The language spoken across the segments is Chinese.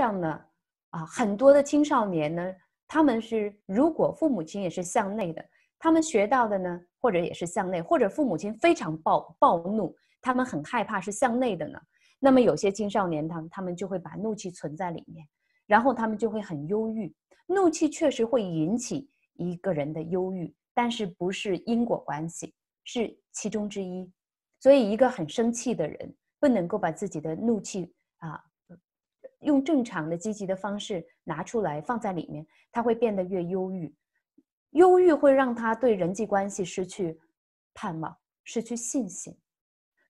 这样呢，啊，很多的青少年呢，他们是如果父母亲也是向内的，他们学到的呢，或者也是向内，或者父母亲非常暴暴怒，他们很害怕是向内的呢。那么有些青少年，他他们就会把怒气存在里面，然后他们就会很忧郁。怒气确实会引起一个人的忧郁，但是不是因果关系，是其中之一。所以，一个很生气的人，不能够把自己的怒气啊。用正常的积极的方式拿出来放在里面，他会变得越忧郁。忧郁会让他对人际关系失去盼望，失去信心，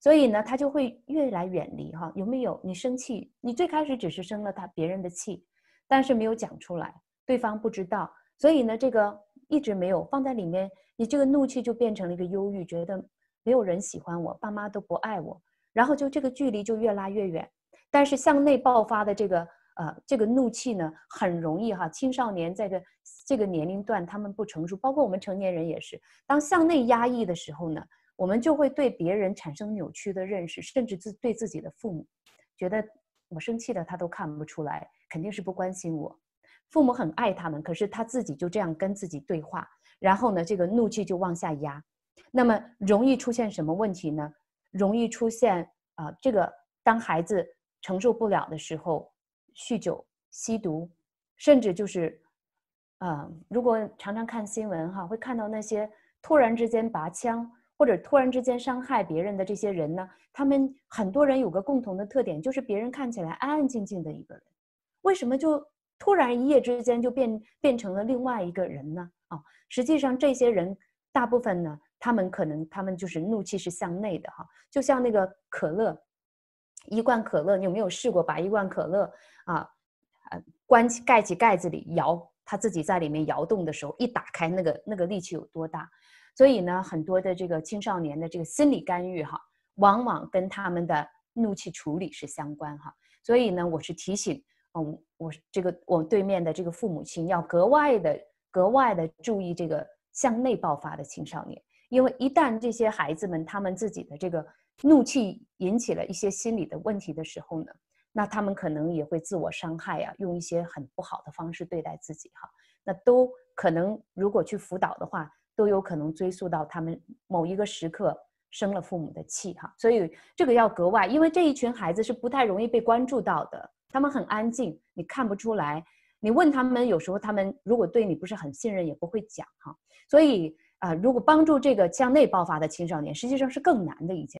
所以呢，他就会越来远离哈。有没有？你生气，你最开始只是生了他别人的气，但是没有讲出来，对方不知道，所以呢，这个一直没有放在里面，你这个怒气就变成了一个忧郁，觉得没有人喜欢我，爸妈都不爱我，然后就这个距离就越拉越远。但是向内爆发的这个呃这个怒气呢，很容易哈。青少年在这这个年龄段，他们不成熟，包括我们成年人也是。当向内压抑的时候呢，我们就会对别人产生扭曲的认识，甚至自对自己的父母，觉得我生气了他都看不出来，肯定是不关心我。父母很爱他们，可是他自己就这样跟自己对话，然后呢，这个怒气就往下压。那么容易出现什么问题呢？容易出现啊，这个当孩子。承受不了的时候，酗酒、吸毒，甚至就是，嗯，如果常常看新闻哈，会看到那些突然之间拔枪或者突然之间伤害别人的这些人呢，他们很多人有个共同的特点，就是别人看起来安安静静的一个人，为什么就突然一夜之间就变变成了另外一个人呢？哦，实际上这些人大部分呢，他们可能他们就是怒气是向内的哈，就像那个可乐。一罐可乐，你有没有试过把一罐可乐啊，呃，关盖起盖子里摇，它自己在里面摇动的时候，一打开那个那个力气有多大？所以呢，很多的这个青少年的这个心理干预哈，往往跟他们的怒气处理是相关哈。所以呢，我是提醒，嗯，我这个我对面的这个父母亲要格外的格外的注意这个向内爆发的青少年，因为一旦这些孩子们他们自己的这个。怒气引起了一些心理的问题的时候呢，那他们可能也会自我伤害呀，用一些很不好的方式对待自己哈。那都可能，如果去辅导的话，都有可能追溯到他们某一个时刻生了父母的气哈。所以这个要格外，因为这一群孩子是不太容易被关注到的，他们很安静，你看不出来。你问他们，有时候他们如果对你不是很信任，也不会讲哈。所以啊，如果帮助这个向内爆发的青少年，实际上是更难的一件。